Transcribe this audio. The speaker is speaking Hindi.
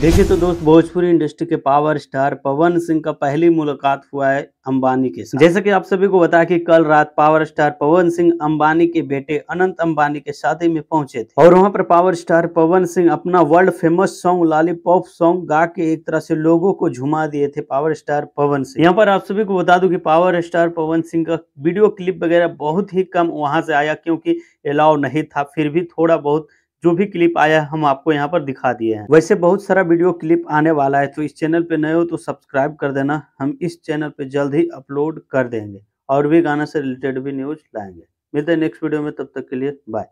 देखिए तो दोस्त भोजपुरी इंडस्ट्री के पावर स्टार पवन सिंह का पहली मुलाकात हुआ है अंबानी के साथ जैसे कि आप सभी को बताया कि कल रात पावर स्टार पवन सिंह अंबानी के बेटे अनंत अंबानी के शादी में पहुंचे थे और वहां पर पावर स्टार पवन सिंह अपना world famous song pop song गा के एक तरह से लोगों को झुमा दिए थे पावर स्टार पवन सिंह यहाँ पर आप सभी को बता दू की पावर स्टार पवन सिंह का वीडियो क्लिप वगैरह बहुत ही कम वहां से आया क्योंकि अलाव नहीं था फिर भी थोड़ा बहुत जो भी क्लिप आया हम आपको यहाँ पर दिखा दिए हैं वैसे बहुत सारा वीडियो क्लिप आने वाला है तो इस चैनल पे नए हो तो सब्सक्राइब कर देना हम इस चैनल पे जल्द ही अपलोड कर देंगे और भी गाना से रिलेटेड भी न्यूज लाएंगे मिलते हैं नेक्स्ट वीडियो में तब तक के लिए बाय